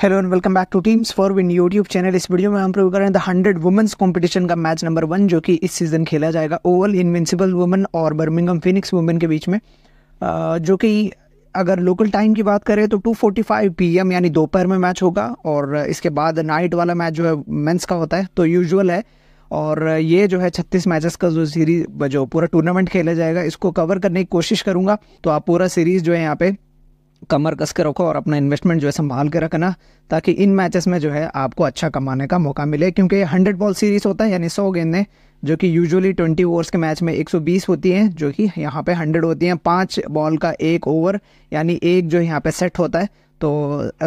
hello and welcome back to teams for win YouTube channel इस video में हम preview कर रहे हैं द हंड्रेड वुमेंस कंपटीशन का मैच नंबर वन जो कि इस सीजन खेला जाएगा ओवल इनविंसिबल वुमेन और बर्मिंगम फिनिक्स वुमेन के बीच में जो कि अगर लोकल टाइम की बात करें तो 2:45 पीएम यानी दोपहर में मैच होगा और इसके बाद नाइट वाला मैच जो है मेंस का होता है तो यूजुअल है और ये जो है 36 मैचेस का जो सीरीज जो पूरा टूर्नामेंट खेला जाएगा इसको कवर करने की कोशिश करूँगा तो आप पूरा सीरीज़ जो है यहाँ पे कमर कस के रखो और अपना इन्वेस्टमेंट जो है संभाल के रखना ताकि इन मैचेस में जो है आपको अच्छा कमाने का मौका मिले क्योंकि हंड्रेड बॉल सीरीज होता है यानी सौ गेंदें जो कि यूजुअली ट्वेंटी ओवर्स के मैच में एक सौ बीस होती हैं जो कि यहाँ पे हंड्रेड होती हैं पाँच बॉल का एक ओवर यानी एक जो यहाँ पे सेट होता है तो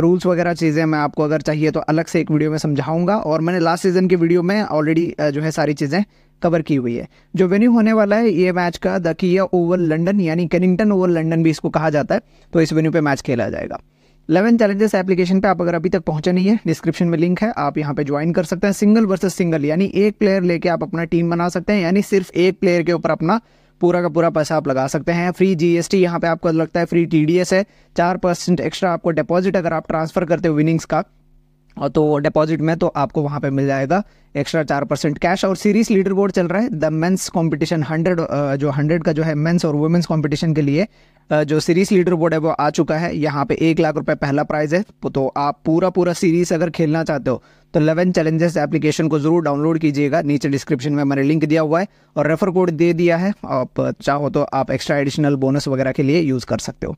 रूल्स वगैरह चीज़ें मैं आपको अगर चाहिए तो अलग से एक वीडियो में समझाऊंगा और मैंने लास्ट सीज़न की वीडियो में ऑलरेडी जो है सारी चीज़ें कवर की हुई है जो वेन्यू होने वाला है ये मैच का द किया ओवर लंडन यानी कैनिंगटन ओवर लंडन भी इसको कहा जाता है तो इस वेन्यू पे मैच खेला जाएगा इलेवन चैलेंजेस एप्लीकेशन पे आप अगर अभी तक पहुंचे नहीं है डिस्क्रिप्शन में लिंक है आप यहाँ पे ज्वाइन कर सकते हैं सिंगल वर्सेस सिंगल यानी एक प्लेयर लेके आप अपना टीम बना सकते हैं यानी सिर्फ एक प्लेयर के ऊपर अपना पूरा का पूरा पैसा आप लगा सकते हैं फ्री जीएसटी यहाँ पे आपको लगता है फ्री टीडीएस है चार परसेंट एक्स्ट्रा आपको डिपॉजिट अगर आप ट्रांसफर करते हो विनिंग्स का और तो डिपॉजिट में तो आपको वहाँ पे मिल जाएगा एक्स्ट्रा चार परसेंट कैश और सीरीज लीडर बोर्ड चल रहा है द मेंस कंपटीशन हंड्रेड जो हंड्रेड का जो है मेंस और वुमेंस कंपटीशन के लिए जो सीरीज लीडर बोर्ड है वो आ चुका है यहाँ पे एक लाख रुपए पहला प्राइज है तो आप पूरा पूरा सीरीज अगर खेलना चाहते हो तो लेवन चैलेंजेस एप्लीकेशन को जरूर डाउनलोड कीजिएगा नीचे डिस्क्रिप्शन में मैंने लिंक दिया हुआ है और रेफर कोड दे दिया है आप चाहो तो आप एक्स्ट्रा एडिशनल बोनस वगैरह के लिए यूज़ कर सकते हो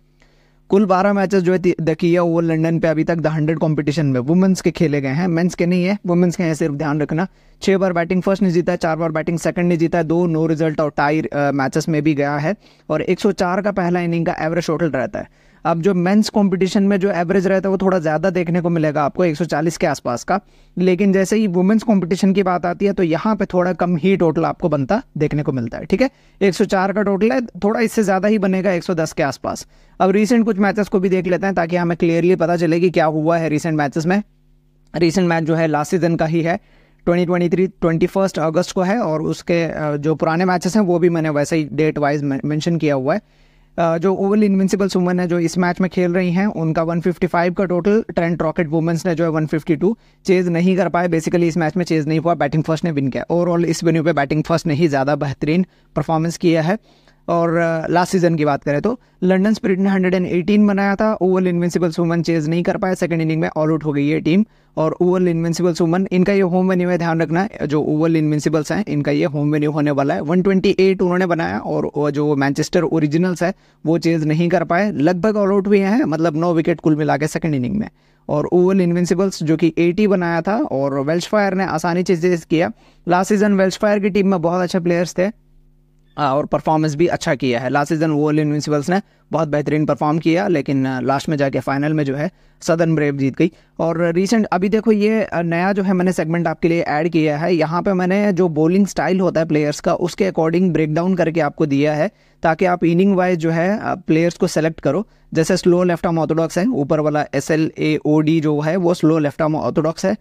कुल बारह मैचेस जो है है वो लंदन पे अभी तक द हंड्रेड कॉम्पिटिशन में वुमेंस के खेले गए हैं मेंस के नहीं है वुमेंस के हैं सिर्फ ध्यान रखना छह बार बैटिंग फर्स्ट ने जीता है चार बार बैटिंग सेकंड ने जीता है दो नो रिजल्ट और टाई मैचेस में भी गया है और 104 का पहला इनिंग का एवरेज टोटल रहता है अब जो मेंस कंपटीशन में जो एवरेज रहता है वो थोड़ा ज़्यादा देखने को मिलेगा आपको 140 के आसपास का लेकिन जैसे ही वुमेंस कंपटीशन की बात आती है तो यहाँ पे थोड़ा कम ही टोटल आपको बनता देखने को मिलता है ठीक है 104 का टोटल है थोड़ा इससे ज़्यादा ही बनेगा 110 के आसपास अब रिसेंट कुछ मैचेस को भी देख लेते हैं ताकि हमें क्लियरली पता चले कि क्या हुआ है रिसेंट मैचेस में रिसेंट मैच जो है लास्ट सीजन का ही है 2023 21 अगस्त को है और उसके जो पुराने मैचेस हैं वो भी मैंने वैसे ही डेट वाइज मेंशन किया हुआ है जो ओवल इन्विंसिबल वुमन है जो इस मैच में खेल रही हैं उनका 155 का टोटल ट्रेंट रॉकेट वुमेंस ने जो है 152 चेज नहीं कर पाए बेसिकली इस मैच में चेज नहीं हुआ बैटिंग फर्स्ट ने विन किया ओवरऑल इस वेन्यू पे बैटिंग फर्स्ट ने ही ज़्यादा बेहतरीन परफॉर्मेंस किया है और लास्ट सीजन की बात करें तो लंडन स्पिरिट ने 118 बनाया था ओवल इन्वेंसिबल सुमन चेज नहीं कर पाया सेकंड इनिंग में ऑल आउट हो गई है टीम और ओवल इन्वेंसिबल सुमन इनका ये होम वेन्यू है ध्यान रखना जो ओवल इन्वेंसिबल्स हैं इनका ये होम वेन्यू होने वाला है 128 उन्होंने बनाया और जो मैनचेस्टर ओरिजिनल्स है वो चेज नहीं कर पाए लगभग ऑल आउट हुए हैं मतलब नौ विकेट कुल मिला के सेकेंड इनिंग में और ओवल इन्विंसिबल्स जो कि 80 बनाया था और वेल्श फायर ने आसानी से चेज किया लास्ट सीजन वेल्श फायर की टीम में बहुत अच्छे प्लेयर्स थे और परफॉर्मेंस भी अच्छा किया है लास्ट सीजन वो इन्विंसिबल्स ने बहुत बेहतरीन परफॉर्म किया लेकिन लास्ट में जाके फाइनल में जो है सदन ब्रेव जीत गई और रिसेंट अभी देखो ये नया जो है मैंने सेगमेंट आपके लिए ऐड किया है यहाँ पे मैंने जो बॉलिंग स्टाइल होता है प्लेयर्स का उसके अकॉर्डिंग ब्रेक डाउन करके आपको दिया है ताकि आप इनिंग वाइज जो है प्लेयर्स को सेलेक्ट करो जैसे स्लो लेफ्ट आर्म ऑर्थोडॉक्स है ऊपर वाला S L A O D जो है वो स्लो लेफ्ट आर्म ऑर्थोडॉक्स है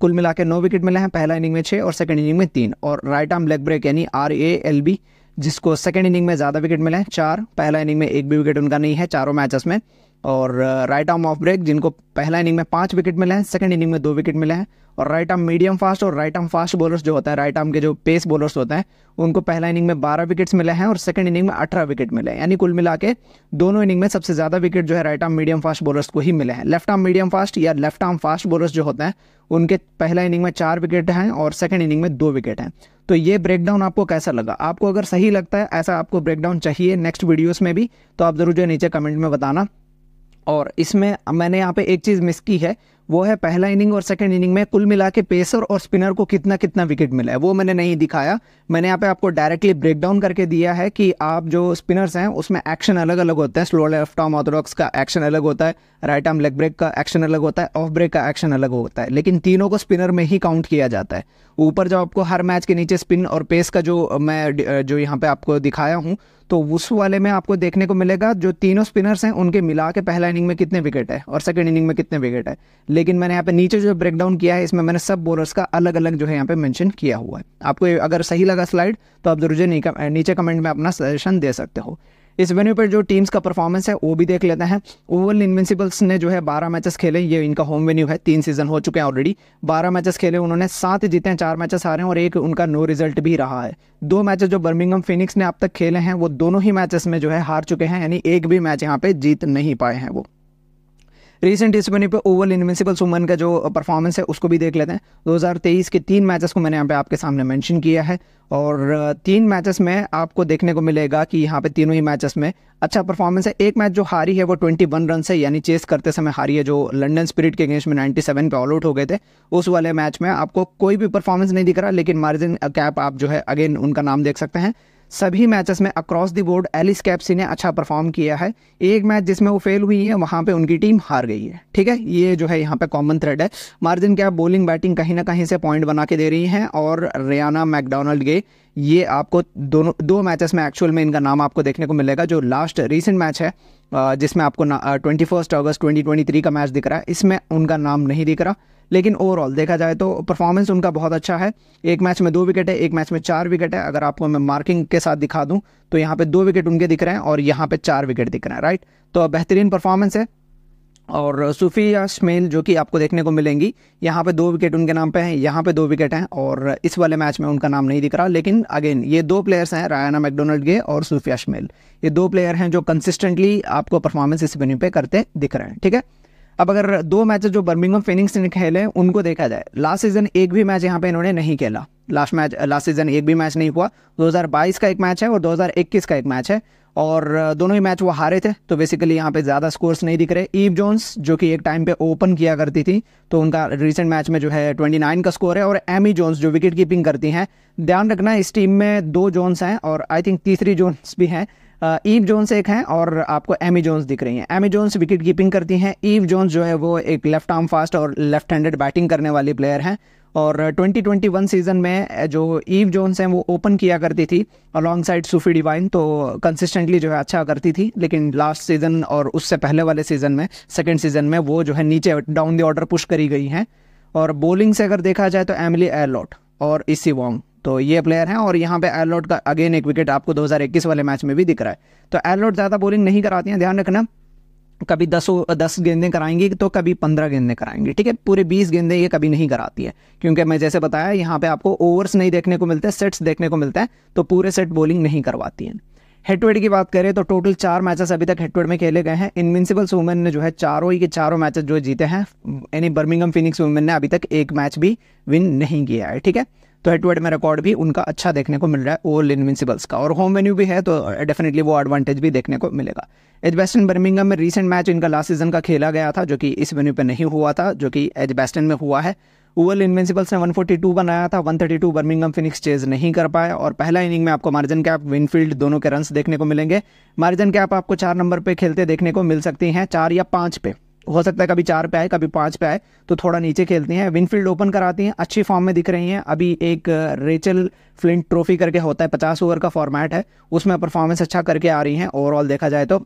कुल मिला के नौ विकेट मिले हैं पहला इनिंग में छः और सेकेंड इनिंग में तीन और राइट आर्म लेग ब्रेक यानी आर ए एल बी जिसको सेकेंड इनिंग में ज़्यादा विकेट मिले हैं चार पहला इनिंग में एक भी विकेट उनका नहीं है चारों मैचेस में और राइट आर्म ऑफ ब्रेक जिनको पहला इनिंग में पाँच विकेट मिले हैं सेकंड इनिंग में दो विकेट मिले हैं और राइट आर्म मीडियम फास्ट और राइट आर्म फास्ट बॉलर्स जो होता है राइट आर्म के जो पेस बॉलर्स होते हैं उनको पहला इनिंग में बारह विकेट्स मिले हैं और सेकंड इनिंग में अठारह विकेट मिले हैं यानी कुल मिला के दोनों इनिंग में सबसे ज़्यादा विकेट जो है right arm medium fast bowlers को ही मिले हैं लेफ्ट आर्म मीडियम फास्ट या लेफ्ट आर्म फास्ट बॉलर्स जो होते हैं उनके पहला इनिंग में चार विकेट हैं और सेकंड इनिंग में दो विकेट हैं तो ये ब्रेकडाउन आपको कैसा लगा आपको अगर सही लगता है ऐसा आपको ब्रेकडाउन चाहिए नेक्स्ट वीडियोस में भी तो आप ज़रूर जो नीचे कमेंट में बताना और इसमें मैंने यहाँ पे एक चीज़ मिस की है वो है पहला इनिंग और सेकंड इनिंग में कुल मिला के पेसर और स्पिनर को कितना कितना विकेट मिला है वो मैंने नहीं दिखाया मैंने यहाँ पे आपको डायरेक्टली ब्रेक डाउन करके दिया है कि आप जो स्पिनर्स हैं उसमें एक्शन अलग अलग होता है स्लो लेफ्ट आर्म ऑर्थोडॉक्स का एक्शन अलग होता है राइट आर्म लेग ब्रेक का एक्शन अलग होता है ऑफ ब्रेक का एक्शन अलग होता है लेकिन तीनों को स्पिनर में ही काउंट किया जाता है ऊपर जो आपको हर मैच के नीचे स्पिन और पेस का जो मैं जो यहाँ पे आपको दिखाया हूँ तो उस वाले में आपको देखने को मिलेगा जो तीनों स्पिनर्स हैं उनके मिला के पहला इनिंग में कितने विकेट है और सेकेंड इनिंग में कितने विकेट है लेकिन मैंने यहाँ पे नीचे जो ब्रेकडाउन किया है इसमें मैंने सब बॉलर्स का अलग अलग जो है यहाँ पे मेंशन किया हुआ है आपको अगर सही लगा स्लाइड तो आप जरूर नीचे कमेंट में अपना सजेशन दे सकते हो इस वेन्यू पर जो टीम्स का परफॉर्मेंस है वो भी देख लेते हैं ओवल इन्वेंसिबल्स ने जो है बारह मैचेस खेले ये इनका होम वेन्यू है तीन सीजन हो चुके हैं ऑलरेडी बारह मैचेस खेले उन्होंने सात जीते हैं चार मैचेस हारे हैं और एक उनका नो रिजल्ट भी रहा है दो मैचेस जो बर्मिंगम फिनिक्स ने अब तक खेले हैं वो दोनों ही मैचेस में जो है हार चुके हैं यानी एक भी मैच यहाँ पे जीत नहीं पाए हैं वो रिसेंट हिस्टोनी पे ओवल इन्विंसिबल सुमन का जो परफॉर्मेंस है उसको भी देख लेते हैं 2023 के तीन मैचेस को मैंने यहाँ पे आपके सामने मेंशन किया है और तीन मैचेस में आपको देखने को मिलेगा कि यहाँ पे तीनों ही मैचेस में अच्छा परफॉर्मेंस है एक मैच जो हारी है वो 21 रन से यानी चेस करते समय हारी है जो लंडन स्पिरिट के अगेंस्ट में सेवन पे ऑल आउट हो गए थे उस वाले मैच में आपको कोई भी परफॉर्मेंस नहीं दिख रहा लेकिन मार्जिन कैप आप जो है अगेन उनका नाम देख सकते हैं सभी मैचेस में across the board Alice Capsey ने अच्छा परफॉर्म किया है एक मैच जिसमें वो फेल हुई है वहाँ पे उनकी टीम हार गई है ठीक है ये जो है यहाँ पे कॉमन थ्रेड है मार्जिन क्या बॉलिंग बैटिंग कहीं ना कहीं से पॉइंट बना के दे रही हैं और रियाना मैकडोनल्ड के ये आपको दोनों दो मैचेस में एक्चुअल में इनका नाम आपको देखने को मिलेगा जो लास्ट रिसेंट मैच है जिसमें आपको twenty first August twenty twenty three का मैच दिख रहा है इसमें उनका नाम नहीं दिख रहा लेकिन ओवरऑल देखा जाए तो परफॉर्मेंस उनका बहुत अच्छा है एक मैच में दो विकेट है एक मैच में चार विकेट है अगर आपको मैं मार्किंग के साथ दिखा दूँ तो यहाँ पे दो विकेट उनके दिख रहे हैं और यहाँ पे चार विकेट दिख रहे हैं राइट तो बेहतरीन परफॉर्मेंस है और सूफिया शमेल जो कि आपको देखने को मिलेंगी यहाँ पे दो विकेट उनके नाम पे हैं यहाँ पे दो विकेट हैं और इस वाले मैच में उनका नाम नहीं दिख रहा लेकिन अगेन ये दो प्लेयर्स हैं रायना मैकडोनल्ड के और सूफिया शमेल ये दो प्लेयर हैं जो कंसिस्टेंटली आपको परफॉर्मेंस इस वेन्यू पे करते दिख रहे हैं ठीक है अब अगर दो मैच जो बर्मिंगम फिनिंग्स ने खेले उनको देखा जाए लास्ट सीजन एक भी मैच यहाँ पे इन्होंने नहीं खेला लास्ट मैच लास्ट सीजन एक भी मैच नहीं हुआ 2022 का एक मैच है और 2021 का एक मैच है और दोनों ही मैच वो हारे थे तो बेसिकली यहाँ पे ज़्यादा स्कोर्स नहीं दिख रहे ईव जोन्स जो कि एक टाइम पे ओपन किया करती थी तो उनका रिसेंट मैच में जो है 29 का स्कोर है और एमी जोन्स जो विकेट कीपिंग करती हैं ध्यान रखना इस टीम में दो जोन्स हैं और आई थिंक तीसरी जोन्स भी हैं ईव जोन्स एक हैं और आपको एमी जोन्स दिख रही हैं एमी जोन्स विकेट कीपिंग करती हैं ईव जोन्स जो है वो एक लेफ्ट आर्म फास्ट और लेफ्ट हैंडेड बैटिंग करने वाली प्लेयर हैं और 2021 सीज़न में जो ईव जोन्स हैं वो ओपन किया करती थी अलॉन्ग साइड सूफी डिवाइन तो कंसिस्टेंटली जो है अच्छा करती थी लेकिन लास्ट सीज़न और उससे पहले वाले सीज़न में सेकेंड सीज़न में वो जो है नीचे डाउन द ऑर्डर पुश करी गई हैं और बॉलिंग से अगर देखा जाए तो एमली एयरलॉट और इसी वॉन्ग तो ये प्लेयर हैं और यहाँ पे एलोट का अगेन एक विकेट आपको 2021 वाले मैच में भी दिख रहा है तो एलोट ज़्यादा बॉलिंग नहीं कराती हैं ध्यान रखना कभी दस दस गेंदें कराएंगी तो कभी पंद्रह गेंदें कराएंगी ठीक है पूरे बीस गेंदें ये कभी नहीं कराती है क्योंकि मैं जैसे बताया यहाँ पे आपको ओवर्स नहीं देखने को मिलते सेट्स देखने को मिलते हैं तो पूरे सेट बॉलिंग नहीं करवाती हैं हेटवेड की बात करें तो टोटल चार मैचेस अभी तक हेटवेड में खेले गए हैं इनविंसिबल्स वुमेन ने जो है चारों ही के चारों मैचेस जो जीते हैं यानी बर्मिंगम फिनिक्स वुमेन ने अभी तक एक मैच भी विन नहीं किया है ठीक है तो हेड टू हेड में रिकॉर्ड भी उनका अच्छा देखने को मिल रहा है ओल इनविंसिबल्स का और होम वेन्यू भी है तो डेफिनेटली uh, वो एडवांटेज भी देखने को मिलेगा एज बेस्टन बर्मिंगम में रीसेंट मैच इनका लास्ट सीजन का खेला गया था जो कि इस वेन्यू पर नहीं हुआ था जो कि एज बेस्टन में हुआ है ओवल इन्वेंसिबल्स ने 142 बनाया था 132 बर्मिंगम फिनिक्स चेज नहीं कर पाया और पहला इनिंग में आपको मार्जिन कैप विनफील्ड दोनों के रन देखने को मिलेंगे मार्जिन कैप आपको चार नंबर पे खेलते देखने को मिल सकती हैं चार या पाँच पे हो सकता है कभी चार पे आए कभी पाँच पे आए तो थोड़ा नीचे खेलती हैं विनफील्ड ओपन कराती हैं अच्छी फॉर्म में दिख रही हैं अभी एक रेचल फ्लिंट ट्रॉफी करके होता है पचास ओवर का फॉर्मेट है उसमें परफॉर्मेंस अच्छा करके आ रही हैं ओवरऑल देखा जाए तो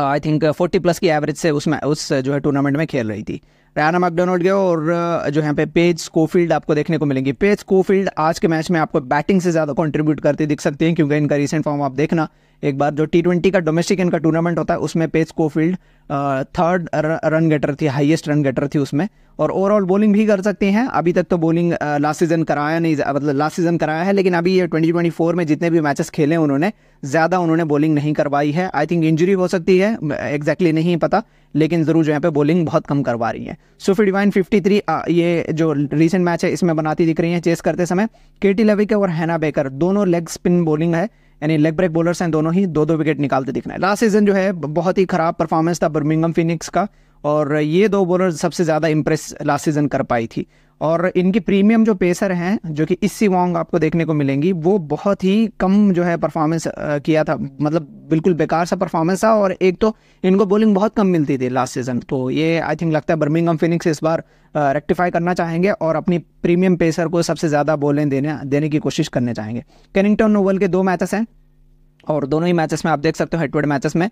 आई थिंक फोर्टी प्लस की एवरेज से उसमें उस जो है टूर्नामेंट में खेल रही थी रैना मैकडोनल्ड गए और जो यहाँ पे पेज स्कोफील्ड आपको देखने को मिलेंगी पेज स्कोफील्ड आज के मैच में आपको बैटिंग से ज़्यादा कंट्रीब्यूट करती दिख सकती हैं क्योंकि इनका रिसेंट फॉर्म आप देखना एक बार जो टी ट्वेंटी का डोमेस्टिक इनका टूर्नामेंट होता है उसमें Paige Scholfield third run getter थी हाईएस्ट रन गेटर थी उसमें और ओवरऑल बॉलिंग भी कर सकती हैं अभी तक तो बॉलिंग लास्ट सीजन कराया नहीं मतलब लास्ट सीजन कराया है लेकिन अभी ये ट्वेंटी ट्वेंटी फोर में जितने भी मैचेस खेले उन्होंने ज़्यादा उन्होंने बॉलिंग नहीं करवाई है आई थिंक इंजरी हो सकती है एग्जैक्टली exactly नहीं पता लेकिन ज़रूर जो यहाँ पे बॉलिंग बहुत कम करवा रही है सुफी डिवाइन फिफ्टी थ्री ये जो रिसेंट मैच है इसमें बनाती दिख रही है चेस करते समय के टी लेविक और हैना बेकर दोनों लेग स्पिन बॉलिंग है यानी लेग ब्रेक बॉलर्स हैं दोनों ही दो दो विकेट निकालते दिखना है लास्ट सीजन जो है बहुत ही खराब परफॉर्मेंस था बर्मिंगम फिनिक्स का और ये दो बॉलर सबसे ज़्यादा इम्प्रेस लास्ट सीजन कर पाई थी और इनकी प्रीमियम जो पेसर हैं जो कि इसी वॉन्ग आपको देखने को मिलेंगी वो बहुत ही कम जो है परफॉर्मेंस किया था मतलब बिल्कुल बेकार सा परफॉर्मेंस था और एक तो इनको बॉलिंग बहुत कम मिलती थी लास्ट सीजन तो ये आई थिंक लगता है बर्मिंगम फिनिक्स इस बार रेक्टिफाई करना चाहेंगे और अपनी प्रीमियम पेसर को सबसे ज़्यादा बॉलें देने देने की कोशिश करने चाहेंगे कैनिंगटन नोवल के दो मैचेस हैं और दोनों ही मैचेस में आप देख सकते हो हेड मैचेस में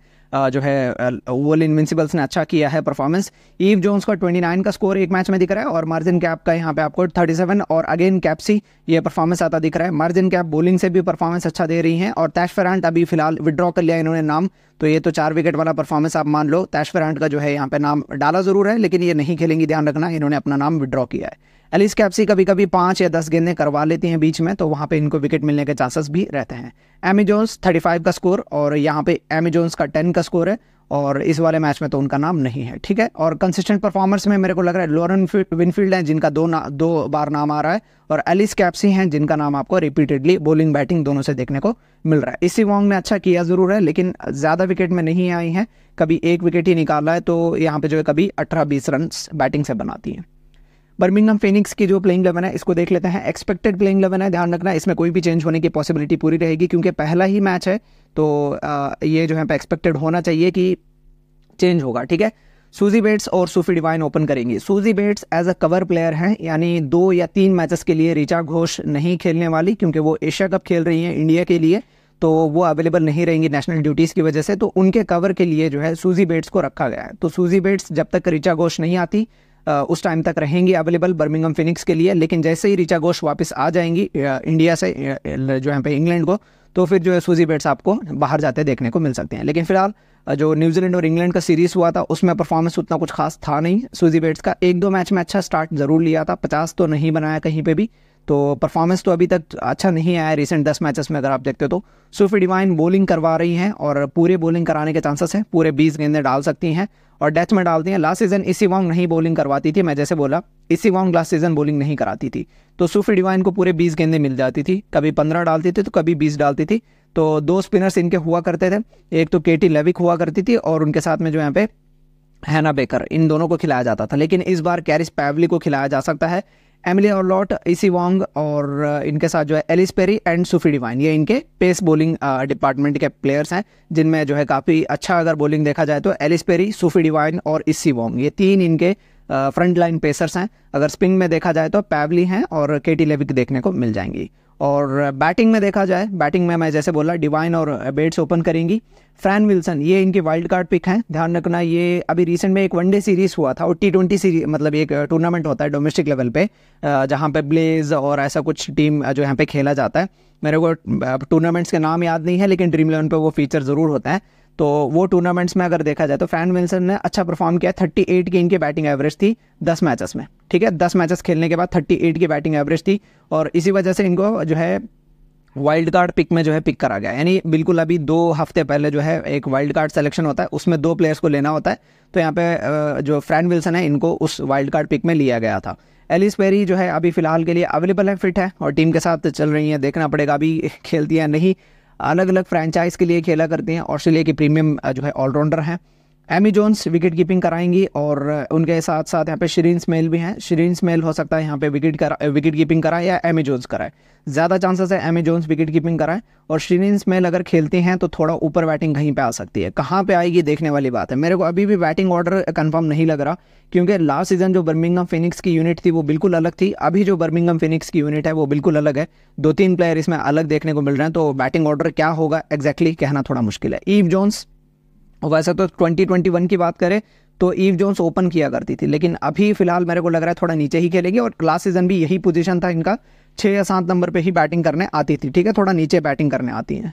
जो है ओवल इनविंसिबल्स ने अच्छा किया है परफॉर्मेंस ईव जोन्स का 29 का स्कोर एक मैच में दिख रहा है और मार्जिन कैप का यहाँ पे आपको 37 और अगेन कैप्सी ये परफॉर्मेंस आता दिख रहा है मार्जिन कैप बोलिंग से भी परफॉर्मेंस अच्छा दे रही है और तैश फेरांट अभी फिलहाल विद्रॉ कर लिया इन्होंने नाम तो ये तो चार विकेट वाला परफॉर्मेंस आप मान लो तैश फेरांट का जो है यहाँ पे नाम डाला जरूर है लेकिन ये नहीं खेलेंगी ध्यान रखना इन्होंने अपना नाम विड्रॉ किया है एलिस कैप्सी कभी कभी पाँच या दस गेंदें करवा लेती हैं बीच में तो वहाँ पे इनको विकेट मिलने के चांसेस भी रहते हैं एमी जोन्स थर्टी फाइव का स्कोर और यहाँ पे एमी जोन्स का टेन का स्कोर है और इस वाले मैच में तो उनका नाम नहीं है ठीक है और कंसिस्टेंट परफॉर्मेंस में मेरे को लग रहा है लॉरन विनफील्ड हैं जिनका दो ना दो बार नाम आ रहा है और एलिस कैप्सी हैं जिनका नाम आपको रिपीटेडली बॉलिंग बैटिंग दोनों से देखने को मिल रहा है इसी वॉन्ग ने अच्छा किया ज़रूर है लेकिन ज़्यादा विकेट में नहीं आई हैं कभी एक विकेट ही निकाला है तो यहाँ पर जो है कभी अठारह बीस रन बैटिंग से बनाती हैं बर्मिंगम फिनिक्स की जो प्लेइंग इलेवन है इसको देख लेते हैं एक्सपेक्टेड प्लेइंग इलेवन है ध्यान रखना इसमें कोई भी चेंज होने की पॉसिबिलिटी पूरी रहेगी क्योंकि पहला ही मैच है तो ये जो है एक्सपेक्टेड होना चाहिए कि चेंज होगा ठीक है सूजी बेट्स और सूफी डिवाइन ओपन करेंगी Suzie Bates as a cover player हैं यानी दो या तीन मैचेस के लिए रिचा घोष नहीं खेलने वाली क्योंकि वो एशिया कप खेल रही हैं इंडिया के लिए तो वो अवेलेबल नहीं रहेंगी नेशनल ड्यूटीज़ की वजह से तो उनके कवर के लिए जो है सूजी बेट्स को रखा गया है तो सूजी बेट्स जब तक ऋचा घोष नहीं आती उस टाइम तक रहेंगी अवेलेबल बर्मिंगम फिनिक्स के लिए लेकिन जैसे ही रिचा घोष वापस आ जाएंगी इंडिया से जो है पे इंग्लैंड को तो फिर जो है सूजी बेट्स आपको बाहर जाते देखने को मिल सकते हैं लेकिन फिलहाल जो न्यूजीलैंड और इंग्लैंड का सीरीज हुआ था उसमें परफॉर्मेंस उतना कुछ खास था नहीं सूजी बेट्स का एक दो मैच में अच्छा स्टार्ट जरूर लिया था पचास तो नहीं बनाया कहीं पर भी तो परफॉर्मेंस तो अभी तक अच्छा नहीं आया रिसेंट दस मैचेस में अगर आप देखते हो तो सूफी डिवाइन बॉलिंग करवा रही हैं और पूरे बॉलिंग कराने के चांसेस हैं पूरे बीस गेंदें डाल सकती हैं और डेथ में डालती हैं लास्ट सीजन इसी वांग नहीं बॉलिंग करवाती थी मैं जैसे बोला इसी वांग लास्ट सीजन बॉलिंग नहीं कराती थी तो सूफी डिवाइन को पूरे बीस गेंदें मिल जाती थी कभी पंद्रह डालती थी तो कभी बीस डालती थी तो दो स्पिनर्स इनके हुआ करते थे एक तो केटी लेविक हुआ करती थी और उनके साथ में जो यहाँ पे हैना बेकर इन दोनों को खिलाया जाता था लेकिन इस बार कैरिस पैवली को खिलाया जा सकता है एमिली लॉट इसी वॉन्ग और uh, इनके साथ जो है Ellyse Perry and Sophie Devine ये इनके पेस बॉलिंग डिपार्टमेंट के प्लेयर्स हैं जिनमें जो है काफ़ी अच्छा अगर बॉलिंग देखा जाए तो एलिस पेरी सूफी डिवाइन और इसी वॉन्ग ये तीन इनके फ्रंट लाइन पेसर्स हैं अगर स्पिन में देखा जाए तो पैवली हैं और के टी लेविक देखने को मिल जाएंगी और बैटिंग में देखा जाए बैटिंग में मैं जैसे बोला डिवाइन और बेट्स ओपन करेंगी फ्रैन विल्सन ये इनकी वाइल्ड कार्ड पिक है ध्यान रखना ये अभी रिसेंट में एक वनडे सीरीज हुआ था और टी ट्वेंटी सीरीज मतलब एक टूर्नामेंट होता है डोमेस्टिक लेवल पे जहाँ पे ब्लेज और ऐसा कुछ टीम जो यहाँ पे खेला जाता है मेरे को टूर्नामेंट्स के नाम याद नहीं है लेकिन ड्रीम इलेवन पे वो फीचर ज़रूर होता है तो वो टूर्नामेंट्स में अगर देखा जाए तो फ्रैन विल्सन ने अच्छा परफॉर्म किया थर्टी एट की इनकी बैटिंग एवरेज थी दस मैचेस में ठीक है दस मैचेस खेलने के बाद थर्टी एट की बैटिंग एवरेज थी और इसी वजह से इनको जो है वाइल्ड कार्ड पिक में जो है पिक करा गया यानी बिल्कुल अभी दो हफ्ते पहले जो है एक वाइल्ड कार्ड सेलेक्शन होता है उसमें दो प्लेयर्स को लेना होता है तो यहाँ पे जो फ्रैन विल्सन है इनको उस वाइल्ड कार्ड पिक में लिया गया था एलिस पेरी जो है अभी फिलहाल के लिए अवेलेबल है फिट है और टीम के साथ चल रही है देखना पड़ेगा अभी खेलती है नहीं अलग अलग फ्रेंचाइज के लिए खेला करते हैं ऑस्ट्रेलिया के प्रीमियम जो है ऑलराउंडर हैं एमी जोन्स विकेट कीपिंग कराएंगी और उनके साथ साथ यहाँ पे शरीन स्मेल भी हैं शरीन स्मेल हो सकता है यहाँ पे विकेट करा विकेट कीपिंग कराए या एमी जोन्स कराए ज़्यादा चांसेस है एमी जोन्स विकेट कीपिंग कराए और शरीन स्मेल अगर खेलती हैं तो थोड़ा ऊपर बैटिंग कहीं पे आ सकती है कहाँ पे आएगी देखने वाली बात है मेरे को अभी भी बैटिंग ऑर्डर कन्फर्म नहीं लग रहा क्योंकि लास्ट सीजन जो बर्मिंगम फिनिक्स की यूनिट थी वो बिल्कुल अलग थी अभी जो बर्मिंगम फिनिक्स की यूनिट है वो बिल्कुल अलग है दो तीन प्लेयर इसमें अलग देखने को मिल रहे हैं तो बैटिंग ऑर्डर क्या होगा एग्जैक्टली कहना थोड़ा मुश्किल है ईव जोन्स और वैसे तो 2021 की बात करें तो ईव जोन्स ओपन किया करती थी लेकिन अभी फिलहाल मेरे को लग रहा है थोड़ा नीचे ही खेलेगी और लास्ट सीजन भी यही पोजीशन था इनका छः या सात नंबर पे ही बैटिंग करने आती थी ठीक है थोड़ा नीचे बैटिंग करने आती हैं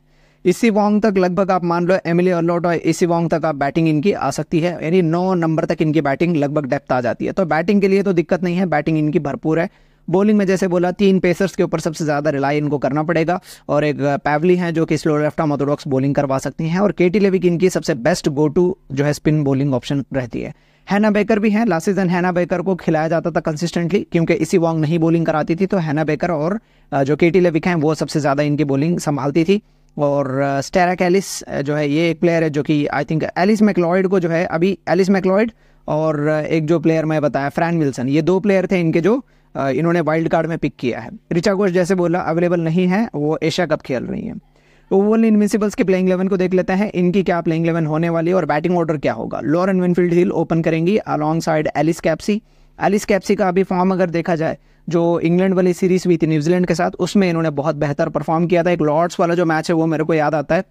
इसी वॉन्ग तक लगभग आप मान लो एमिले अलोट और इसी वॉन्ग तक आप बैटिंग इनकी आ सकती है यानी नौ नंबर तक इनकी बैटिंग लगभग डेप्थ आ जाती है तो बैटिंग के लिए तो दिक्कत नहीं है बैटिंग इनकी भरपूर है बॉलिंग में जैसे बोला तीन पेसर्स के ऊपर सबसे ज़्यादा रिलाई इनको करना पड़ेगा और एक पैवली हैं जो कि slow left arm orthodox bowling करवा सकती हैं और के टी लेविक इनकी सबसे बेस्ट गो टू जो है स्पिन बॉलिंग ऑप्शन रहती है हैना बेकर भी हैं लास्ट सीजन हैना बेकर को खिलाया जाता था कंसिस्टेंटली क्योंकि इसी वॉन्ग नहीं बॉलिंग कराती थी तो हैना बेकर और जो के टी लेविक हैं वो सबसे ज़्यादा इनकी बॉलिंग संभालती थी और स्टेरक एलिस जो है ये एक प्लेयर है जो कि आई थिंक एलिस मैकलॉयड को जो है अभी एलिस मैकलॉयड और एक जो प्लेयर मैं बताया फ्रैन विल्सन ये दो प्लेयर थे इनके जो इन्होंने वाइल्ड कार्ड में पिक किया है रिचा घोष जैसे बोला अवेलेबल नहीं है वो एशिया कप खेल रही हैं ओवल तो इनविंसिबल्स के प्लेइंग इलेवन को देख लेते हैं इनकी क्या प्लेइंग इलेवन होने वाली है और बैटिंग ऑर्डर क्या होगा लॉरन विनफील्ड हिल ओपन करेंगी along side Alice Capsey Alice Capsey का अभी फॉर्म अगर देखा जाए जो इंग्लैंड वाली सीरीज हुई थी न्यूजीलैंड के साथ उसमें इन्होंने बहुत बेहतर परफॉर्म किया था एक लॉर्ड्स वाला जो मैच है वो मेरे को याद आता है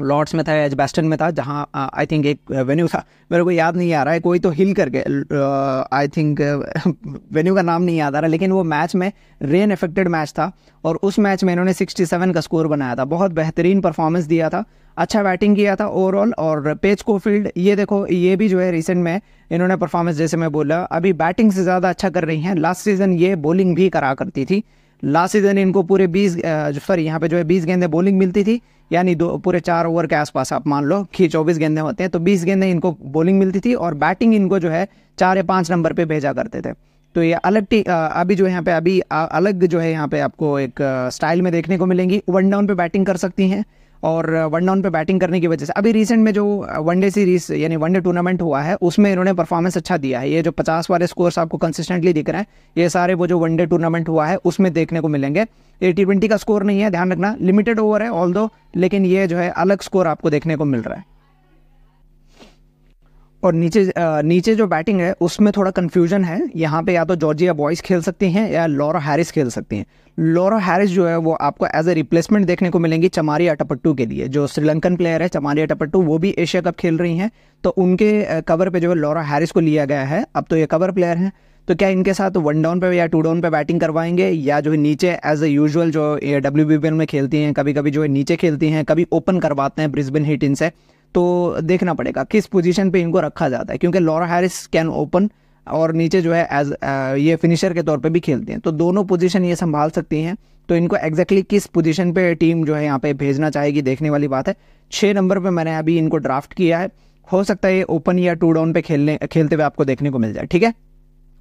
लॉर्ड्स में था एजबेस्टन में था जहाँ आई थिंक एक वेन्यू था मेरे को याद नहीं आ रहा है कोई तो हिल करके आई थिंक वेन्यू का नाम नहीं याद आ रहा लेकिन वो मैच में रेन इफेक्टेड मैच था और उस मैच में इन्होंने 67 का स्कोर बनाया था बहुत बेहतरीन परफॉर्मेंस दिया था अच्छा बैटिंग किया था ओवरऑल और पेज कोफील्ड ये देखो ये भी जो है रिसेंट में इन्होंने परफॉर्मेंस जैसे मैं बोला अभी बैटिंग से ज़्यादा अच्छा कर रही हैं लास्ट सीज़न ये बॉलिंग भी करा करती थी लास्ट सीज़न इनको पूरे बीस सॉरी यहाँ पे जो है बीस गेंदें बॉलिंग मिलती थी यानी दो पूरे चार ओवर के आसपास आप मान लो कि चौबीस गेंदे होते हैं तो बीस गेंदे इनको बॉलिंग मिलती थी और बैटिंग इनको जो है चार या पाँच नंबर पर भेजा करते थे तो ये अलग टी अभी जो है यहाँ पे अभी अलग जो है यहाँ पे आपको एक स्टाइल में देखने को मिलेंगी वन डाउन पे बैटिंग कर सकती हैं और वन डाउन पे बैटिंग करने की वजह से अभी रिसेंट में जो वनडे uh, सीरीज यानी वनडे टूर्नामेंट हुआ है उसमें इन्होंने परफॉर्मेंस अच्छा दिया है ये जो पचास वाले स्कोर्स आपको कंसिस्टेंटली दिख रहे हैं ये सारे वो जो वनडे टूर्नामेंट हुआ है उसमें देखने को मिलेंगे ये टी ट्वेंटी का स्कोर नहीं है ध्यान रखना लिमिटेड ओवर है ऑल लेकिन ये जो है अलग स्कोर आपको देखने को मिल रहा है और नीचे नीचे जो बैटिंग है उसमें थोड़ा कन्फ्यूजन है यहाँ पे या तो जॉर्जिया बॉयज़ खेल सकती हैं या लॉरा हैरिस खेल सकती हैं लॉरा हैरिस जो है वो आपको एज ए रिप्लेसमेंट देखने को मिलेंगी चमारी अटापट्टू के लिए जो श्रीलंकन प्लेयर है चमारी अटापट्टू वो भी एशिया कप खेल रही हैं तो उनके कवर पर जो है लॉरा हैरिस को लिया गया है अब तो ये कवर प्लेयर हैं तो क्या इनके साथ वन डाउन पे या टू डाउन पे बैटिंग करवाएंगे या जो है नीचे एज ए यूजल जो डब्ल्यू में खेलती हैं कभी कभी जो है नीचे खेलती हैं कभी ओपन करवाते हैं ब्रिस्बिन हिट इनसे तो देखना पड़ेगा किस पोजीशन पे इनको रखा जाता है क्योंकि लॉरा हैरिस कैन ओपन और नीचे जो है एज uh, ये फिनिशर के तौर पे भी खेलते हैं तो दोनों पोजीशन ये संभाल सकती हैं तो इनको एग्जैक्टली exactly किस पोजीशन पे टीम जो है यहाँ पे भेजना चाहेगी देखने वाली बात है छः नंबर पे मैंने अभी इनको ड्राफ्ट किया है हो सकता है ये ओपन या टू डाउन पे खेलने खेलते हुए आपको देखने को मिल जाए ठीक है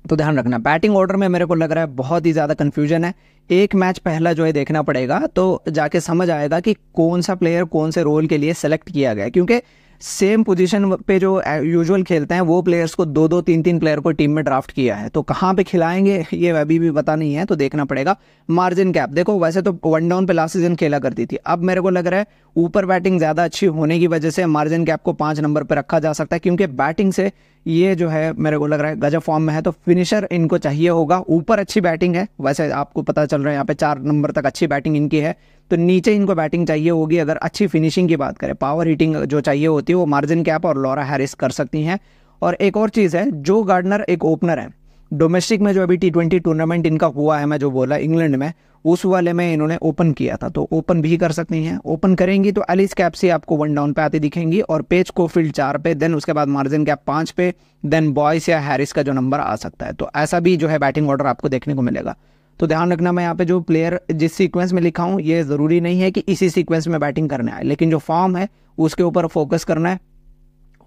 तो ध्यान रखना बैटिंग ऑर्डर में मेरे को लग रहा है बहुत ही ज़्यादा कन्फ्यूजन है एक मैच पहला जो है देखना पड़ेगा तो जाके समझ आएगा कि कौन सा प्लेयर कौन से रोल के लिए सेलेक्ट किया गया क्योंकि सेम पोजीशन पे जो यूजुअल खेलते हैं वो प्लेयर्स को दो दो तीन तीन प्लेयर को टीम में ड्राफ्ट किया है तो कहाँ पे खिलाएंगे ये अभी भी पता नहीं है तो देखना पड़ेगा मार्जिन कैप देखो वैसे तो वन डाउन पे लास्ट सीजन खेला करती थी अब मेरे को लग रहा है ऊपर बैटिंग ज़्यादा अच्छी होने की वजह से मार्जिन कैप को पाँच नंबर पर रखा जा सकता है क्योंकि बैटिंग से ये जो है मेरे को लग रहा है गजब फॉर्म में है तो फिनिशर इनको चाहिए होगा ऊपर अच्छी बैटिंग है वैसे आपको पता चल रहा है यहाँ पे चार नंबर तक अच्छी बैटिंग इनकी है तो नीचे इनको बैटिंग चाहिए होगी अगर अच्छी फिनिशिंग की बात करें पावर हीटिंग जो चाहिए होती है वो मार्जिन कैप और लॉरा हैरिस कर सकती हैं और एक और चीज़ है जो गार्डनर एक ओपनर है डोमेस्टिक में जो अभी टी ट्वेंटी टूर्नामेंट इनका हुआ है मैं जो बोला इंग्लैंड में उस वाले में इन्होंने ओपन किया था तो ओपन भी कर सकती हैं ओपन करेंगी तो एलिस कैप से आपको वन डाउन पे आती दिखेंगी और पेज को फील्ड चार पे देन उसके बाद मार्जिन कैप पाँच पे देन बॉयस या हैरिस का जो नंबर आ सकता है तो ऐसा भी जो है बैटिंग ऑर्डर आपको देखने को मिलेगा तो ध्यान रखना मैं यहाँ पे जो प्लेयर जिस सीक्वेंस में लिखा हूँ ये ज़रूरी नहीं है कि इसी सीक्वेंस में बैटिंग करने आए लेकिन जो फॉर्म है उसके ऊपर फोकस करना है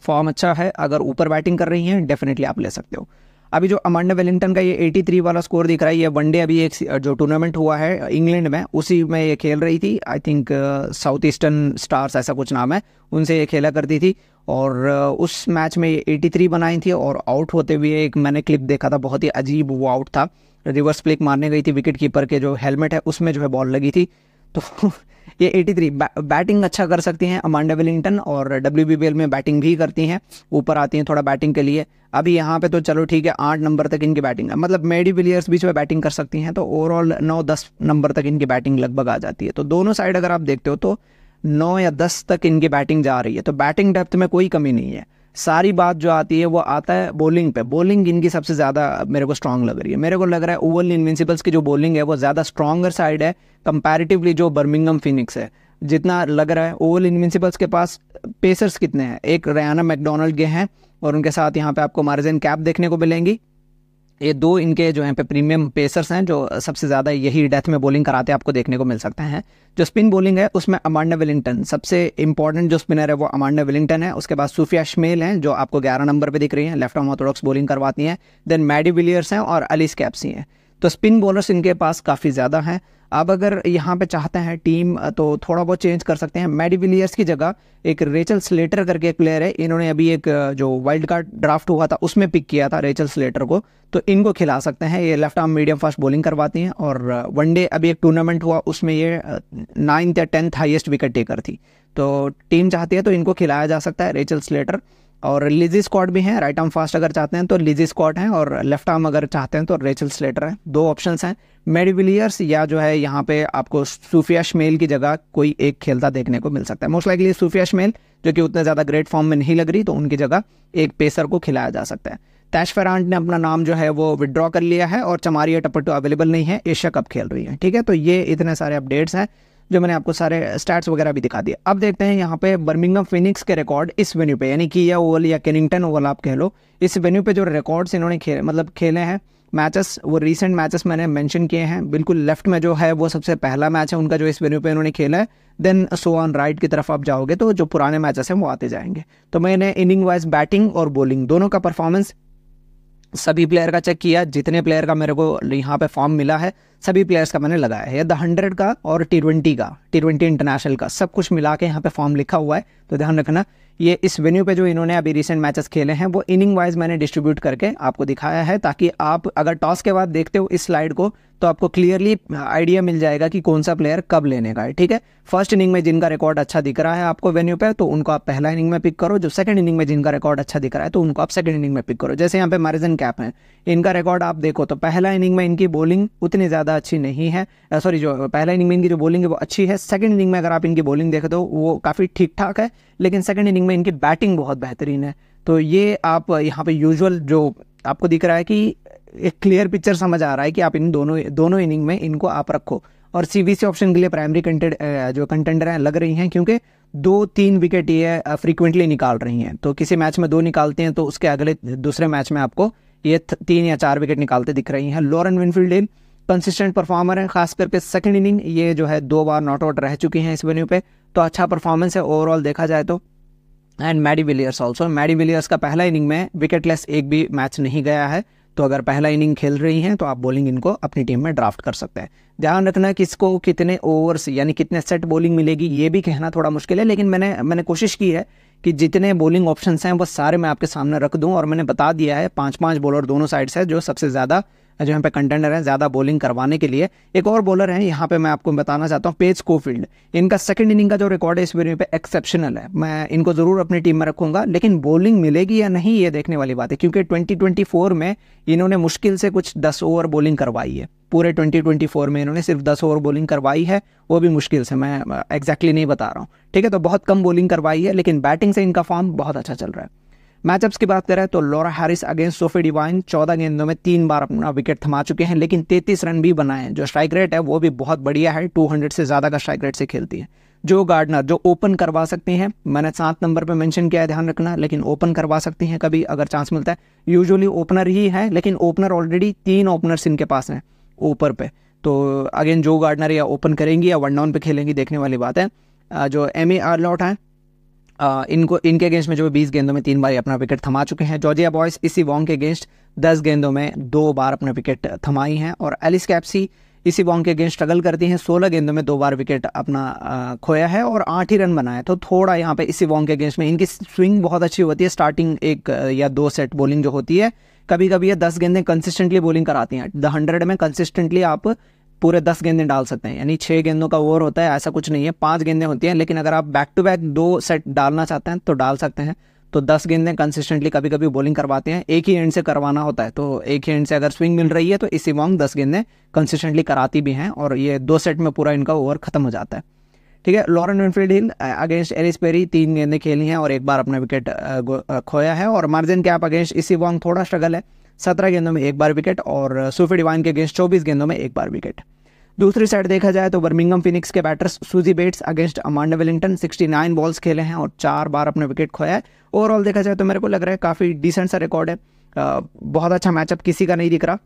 फॉर्म अच्छा है अगर ऊपर बैटिंग कर रही हैं डेफिनेटली आप ले सकते हो अभी जो अमांडा वेलिंगटन का ये 83 वाला स्कोर दिख रहा है ये वनडे अभी एक जो टूर्नामेंट हुआ है इंग्लैंड में उसी में ये खेल रही थी I think South Eastern Stars ऐसा कुछ नाम है उनसे ये खेला करती थी और uh, उस मैच में ये एटी बनाई थी और आउट होते हुए एक मैंने क्लिप देखा था बहुत ही अजीब वो आउट था रिवर्स प्लिक मारने गई थी विकेट कीपर के जो हेलमेट है उसमें जो है बॉल लगी थी तो ये 83 बै, बैटिंग अच्छा कर सकती हैं अमांडा वेलिंगटन और डब्ल्यू में बैटिंग भी करती हैं ऊपर आती हैं थोड़ा बैटिंग के लिए अभी यहाँ पे तो चलो ठीक है आठ नंबर तक इनकी बैटिंग है मतलब मेडी विलियर्स बीच में बैटिंग कर सकती हैं तो ओवरऑल नौ दस नंबर तक इनकी बैटिंग लगभग आ जाती है तो दोनों साइड अगर आप देखते हो तो नौ या दस तक इनकी बैटिंग जा रही है तो बैटिंग डेप्थ में कोई कमी नहीं है सारी बात जो आती है वो आता है बॉलिंग पे बॉलिंग इनकी सबसे ज़्यादा मेरे को स्ट्रांग लग रही है मेरे को लग रहा है ओवल इन्विंसिबल्स की जो बॉलिंग है वो ज़्यादा स्ट्रॉगर साइड है कंपैरेटिवली जो बर्मिंगम फिनिक्स है जितना लग रहा है ओवल इन्विंसिबल्स के पास पेसर्स कितने हैं एक रयाना मैकडोनल्ड के हैं और उनके साथ यहाँ पे आपको मार्जिन कैप देखने को मिलेंगी ये दो इनके जो है पे प्रीमियम पेसर्स हैं जो सबसे ज़्यादा यही डेथ में बॉलिंग कराते हैं आपको देखने को मिल सकते हैं जो स्पिन बॉलिंग है उसमें अमांडा विलिंगटन सबसे इंपॉर्टेंट जो स्पिनर है वो अमांडा विलिंगटन है उसके बाद सूफिया शमेल हैं जो आपको ग्यारह नंबर पर दिख रही हैं लेफ्ट आर्म ऑर्थोडॉक्स बॉलिंग करवाती हैं देन मैडी विलियर्स हैं और अलिस कैप्सी हैं तो स्पिन बॉलर्स इनके पास काफ़ी ज़्यादा हैं अब अगर यहाँ पे चाहते हैं टीम तो थोड़ा बहुत चेंज कर सकते हैं मैडी विलियर्स की जगह एक रेचल स्लेटर करके एक प्लेयर है इन्होंने अभी एक जो वाइल्ड कार्ड ड्राफ्ट हुआ था उसमें पिक किया था रेचल स्लेटर को तो इनको खिला सकते हैं ये left arm medium fast bowling करवाती हैं और वनडे अभी एक टूर्नामेंट हुआ उसमें ये नाइन्थ या टेंथ हाइएस्ट विकेट टेकर थी तो टीम चाहती है तो इनको खिलाया जा सकता है रेचल स्लेटर और लिजी स्कॉट भी हैं राइट आर्म फास्ट अगर चाहते हैं तो लिजी स्कॉट हैं और लेफ्ट आर्म अगर चाहते हैं तो रेचल स्लेटर हैं दो ऑप्शन हैं मेडिविलियर्स या जो है यहाँ पे आपको सूफिया शमेल की जगह कोई एक खेलता देखने को मिल सकता है मोस्ट लाइकली सूफिया शमेल जो कि उतने ज़्यादा ग्रेट फॉर्म में नहीं लग रही तो उनकी जगह एक पेसर को खिलाया जा सकता है तैश फेरांट ने अपना नाम जो है वो विड्रॉ कर लिया है और चमारिया टपटू अवेलेबल नहीं है एशिया कप खेल रही है ठीक है तो ये इतने सारे अपडेट्स हैं जो मैंने आपको सारे स्टैट्स वगैरह भी दिखा दिए अब देखते हैं यहाँ पे बर्मिंगम फिनिक्स के रिकॉर्ड इस वेन्यू पे यानी किया ओवल या केनिंगटन ओवल आप कह लो इस वेन्यू पे जो रिकॉर्ड्स इन्होंने खेले मतलब खेले हैं मैचेस वो रीसेंट मैचेस मैंने मैंशन किए हैं बिल्कुल लेफ्ट में जो है वो सबसे पहला मैच है उनका जो इस वेन्यू पे इन्होंने खेला है देन सो ऑन राइट की तरफ आप जाओगे तो जो पुराने मैचेस हैं वो आते जाएंगे तो मैंने इनिंग वाइज बैटिंग और बॉलिंग दोनों का परफॉर्मेंस सभी प्लेयर का चेक किया जितने प्लेयर का मेरे को यहाँ पे फॉर्म मिला है सभी प्लेयर्स का मैंने लगाया है द हंड्रेड का और टी ट्वेंटी का टी ट्वेंटी इंटरनेशनल का सब कुछ मिला के यहाँ पे फॉर्म लिखा हुआ है तो ध्यान रखना ये इस वेन्यू पे जो इन्होंने अभी रिसेंट मैचेस खेले हैं वो इनिंग वाइज मैंने डिस्ट्रीब्यूट करके आपको दिखाया है ताकि आप अगर टॉस के बाद देखते हो इस स्लाइड को तो आपको क्लियरली आइडिया मिल जाएगा कि कौन सा प्लेयर कब लेने का है ठीक है फर्स्ट इनिंग में जिनका रिकॉर्ड अच्छा दिख रहा है आपको वेन्यू पे तो उनको आप पहला इनिंग में पिक करो जो सेकंड इनिंग में जिनका रिकॉर्ड अच्छा दिख रहा है तो उनको आप सेकंड इनिंग में पिक करो जैसे यहाँ पे मारिजन कैप है इनका रिकॉर्ड आप देखो तो पहला इनिंग में इनकी बॉलिंग उतनी ज़्यादा अच्छी नहीं है सॉरी जो पहला इनिंग में इनकी जो बॉलिंग है वो अच्छी है सेकंड इनिंग में अगर आप इनकी बॉलिंग देखें तो वो काफ़ी ठीक ठाक है लेकिन सेकंड इनिंग में इनकी बैटिंग बहुत बेहतरीन है तो ये आप यहाँ पे यूजल जो आपको दिख रहा है कि एक क्लियर पिक्चर समझ आ रहा है कि आप इन दोनों दोनों इनिंग में इनको आप रखो और सीबीसी ऑप्शन के लिए प्राइमरी कंटेड जो कंटेंडर हैं लग रही हैं क्योंकि दो तीन विकेट ये फ्रीक्वेंटली निकाल रही हैं तो किसी मैच में दो निकालते हैं तो उसके अगले दूसरे मैच में आपको ये तीन या चार विकेट निकालते दिख रही हैं लॉरन विनफील्ड कंसिस्टेंट परफॉर्मर हैं खास करके सेकंड इनिंग ये जो है दो बार नॉट आउट रह चुकी हैं इस वेन्यू पे तो अच्छा परफॉर्मेंस है ओवरऑल देखा जाए तो and Maddy Villiers also Maddy Villiers का पहला इनिंग में विकेटलेस एक भी मैच नहीं गया है तो अगर पहला इनिंग खेल रही हैं तो आप बॉलिंग इनको अपनी टीम में ड्राफ्ट कर सकते हैं ध्यान रखना कि इसको कितने ओवर्स यानी कितने सेट बॉलिंग मिलेगी ये भी कहना थोड़ा मुश्किल है लेकिन मैंने मैंने कोशिश की है कि जितने बॉलिंग ऑप्शन हैं वो सारे मैं आपके सामने रख दूँ और मैंने बता दिया है पाँच पाँच बॉलर दोनों साइड से जो सबसे ज़्यादा जो यहाँ पे कंटेंडर हैं ज़्यादा बॉलिंग करवाने के लिए एक और बॉलर हैं यहाँ पे मैं आपको बताना चाहता हूँ पेज कोफील्ड इनका सेकंड इनिंग का जो रिकॉर्ड है इस वीडियो पे एक्सेप्शनल है मैं इनको ज़रूर अपनी टीम में रखूंगा लेकिन बॉलिंग मिलेगी या नहीं ये देखने वाली बात है क्योंकि ट्वेंटी में इन्होंने मुश्किल से कुछ दस ओवर बॉलिंग करवाई है पूरे ट्वेंटी में इन्होंने सिर्फ दस ओवर बॉलिंग करवाई है वो भी मुश्किल से मैं एक्जैक्टली नहीं बता रहा हूँ ठीक है तो बहुत कम बॉलिंग करवाई है लेकिन बैटिंग से इनका फॉर्म बहुत अच्छा चल रहा है मैचअप्स की बात करें तो Laura Harris against Sophie Devine चौदह गेंदों में तीन बार अपना विकेट थमा चुके हैं लेकिन तैतीस रन भी बनाए हैं जो स्ट्राइक रेट है वो भी बहुत बढ़िया है टू हंड्रेड से ज़्यादा का स्ट्राइक रेट से खेलती है जो गार्डनर जो ओपन करवा सकती हैं मैंने सात नंबर पर मेंशन किया है ध्यान रखना लेकिन ओपन करवा सकती हैं कभी अगर चांस मिलता है यूजुअली ओपनर ही है लेकिन ओपनर ऑलरेडी तीन ओपनर्स इनके पास हैं ऊपर पे तो अगेन जो गार्डनर या ओपन करेंगी या वन डाउन पे खेलेंगी देखने वाली बात है जो एम ए आर लॉट हैं इनको इनके अगेंस्ट में जो बीस गेंदों में तीन बार अपना विकेट थमा चुके हैं जॉर्जिया बॉयस इसी वॉन्ग के अगेंस्ट दस गेंदों में दो बार अपने विकेट थमाई हैं और एलिस कैप्सी इसी वॉन्ग के अगेंस्ट स्ट्रगल करती हैं सोलह गेंदों में दो बार विकेट अपना खोया है और आठ ही रन बनाया तो थोड़ा यहाँ पे इसी वॉन्ग के अगेंस्ट में इनकी स्विंग बहुत अच्छी होती है स्टार्टिंग एक या दो सेट बॉलिंग जो होती है कभी कभी ये दस गेंदें कंसिस्टेंटली बॉलिंग कराती हैं द हंड्रेड में कंसिस्टेंटली आप पूरे दस गेंदें डाल सकते हैं यानी छः गेंदों का ओवर होता है ऐसा कुछ नहीं है पाँच गेंदें होती हैं लेकिन अगर आप बैक टू बैक दो सेट डालना चाहते हैं तो डाल सकते हैं तो दस गेंदें कंसिस्टेंटली कभी कभी बॉलिंग करवाते हैं एक ही एंड से करवाना होता है तो एक ही एंड से अगर स्विंग मिल रही है तो इसी वांग दस गेंदें कंसिस्टेंटली कराती भी हैं और ये दो सेट में पूरा इनका ओवर खत्म हो जाता है ठीक है Lauren Winfield Hill against Ellyse Perry तीन गेंदें खेली हैं और एक बार अपना विकेट खोया है और मार्जिन कैप अगेंस्ट इसी वांग थोड़ा स्ट्रगल है सत्रह गेंदों में एक बार विकेट और सूफी डिवाइन के अगेंस्ट चौबीस गेंदों में एक बार विकेट दूसरी साइड देखा जाए तो बर्मिंगम फिनिक्स के batters Suzie Bates against Amanda Wellington 69 balls खेले हैं और चार बार अपने विकेट खोया है ओवरऑल देखा जाए तो मेरे को लग रहा है काफ़ी डिसेंट सा रिकॉर्ड है आ, बहुत अच्छा मैचअप किसी का नहीं दिख रहा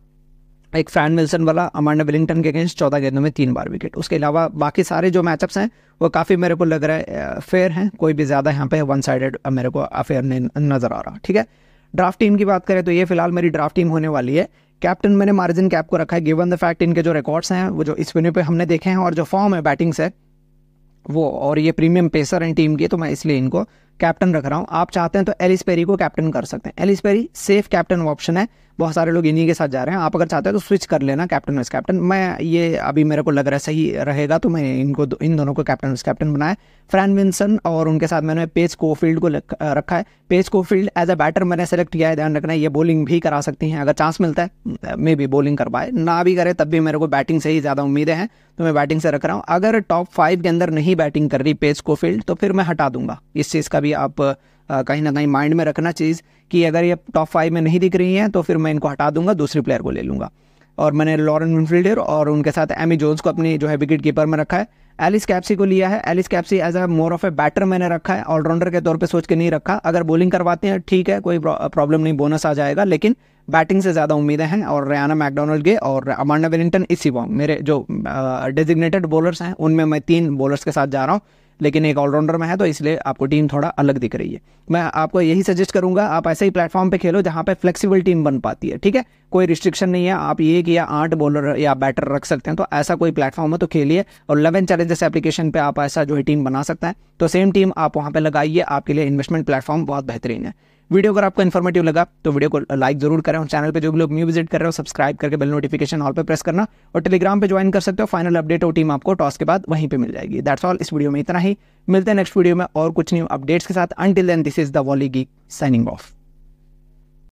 एक फ्रैन विल्सन वाला अमांडा वेलिंगटन के अगेंस्ट चौदह गेंदों में तीन बार विकेट उसके अलावा बाकी सारे जो मैचअप्स हैं वो काफ़ी मेरे को लग रहा है फेयर हैं कोई भी ज़्यादा यहाँ पे वन साइडेड मेरे को अफेयर नहीं नज़र आ रहा ठीक है ड्राफ्ट टीम की बात करें तो ये फिलहाल मेरी ड्राफ्ट टीम होने वाली है कैप्टन मैंने मार्जिन कैप को रखा है गिवन द फैक्ट इनके जो रिकॉर्ड्स हैं वो जो इस वेन्यू पे हमने देखे हैं और जो फॉर्म है बैटिंग से वो और ये प्रीमियम पेसर हैं टीम की तो मैं इसलिए इनको कैप्टन रख रहा हूँ आप चाहते हैं तो एलिस पेरी को कैप्टन कर सकते हैं Ellyse Perry safe captain option है बहुत सारे लोग इन्हीं के साथ जा रहे हैं आप अगर चाहते हैं तो स्विच कर लेना कैप्टन वाइस कैप्टन मैं ये अभी मेरे को लग रहा है सही रहेगा तो मैं इनको इन दोनों को कैप्टन वाइस कैप्टन बनाया फ्रैन विंसन और उनके साथ मैंने पेज कोफील्ड को रखा है Paige Scholfield as a batter मैंने सेलेक्ट किया है ध्यान रखना ये बॉलिंग भी करा सकती हैं अगर चांस मिलता है मे भी बॉलिंग कर पाए ना भी करे तब भी मेरे को बैटिंग से ही ज़्यादा उम्मीदें हैं तो मैं बैटिंग से रख रहा हूँ अगर टॉप फाइव के अंदर नहीं बैटिंग कर रही पेज कोफील्ड तो फिर मैं हटा दूंगा इस चीज़ का भी आप कहीं ना कहीं माइंड में रखना चीज़ कि अगर ये टॉप फाइव में नहीं दिख रही हैं तो फिर मैं इनको हटा दूंगा दूसरे प्लेयर को ले लूँगा और मैंने लॉरेन विनफील्डर और उनके साथ एमी जोन्स को अपनी जो है विकेट कीपर में रखा है एलिस कैप्सी को लिया है Alice Capsey as a more of a batter मैंने रखा है ऑलराउंडर के तौर पे सोच के नहीं रखा अगर बॉलिंग करवाते हैं ठीक है कोई प्रॉब्लम नहीं बोनस आ जाएगा लेकिन बैटिंग से ज़्यादा उम्मीदें हैं और रियाना मैकडोनल्ड के और अमांडा वेलिंगटन इसी वॉन्ग मेरे जो डेजिग्नेटेड बॉलर्स हैं उनमें मैं तीन बॉलर्स के साथ जा रहा हूँ लेकिन एक ऑलराउंडर में है तो इसलिए आपको टीम थोड़ा अलग दिख रही है मैं आपको यही सजेस्ट करूंगा आप ऐसे ही प्लेटफॉर्म पे खेलो जहां पे फ्लेक्सिबल टीम बन पाती है ठीक है कोई रिस्ट्रिक्शन नहीं है आप एक या आठ बॉलर या बैटर रख सकते हैं तो ऐसा कोई प्लेटफॉर्म हो तो खेलिए और लेवन चैलेंजेस एप्लीकेशन पर आप ऐसा जो है टीम बना सकते हैं तो सेम टीम आप वहां पर लगाइए आपके लिए इन्वेस्टमेंट प्लेटफॉर्म बहुत बेहतरीन है वीडियो अगर आपको इन्फॉर्मेटिव लगा तो वीडियो को लाइक जरूर करें और चैनल पर जो भी लोग न्यू विजिट कर रहे हो सब्सक्राइब करके बेल नोटिफिकेशन ऑल पर प्रेस करना और टेलीग्राम पर ज्वाइन कर सकते हो फाइनल अपडेट और टीम आपको टॉस के बाद वहीं पर मिल जाएगी दैट्स ऑल इस वीडियो में इतना ही मिलते हैं नेक्स्ट वीडियो में और कुछ न्यू अपडेट्स के साथ until then this is the Wally Geek signing of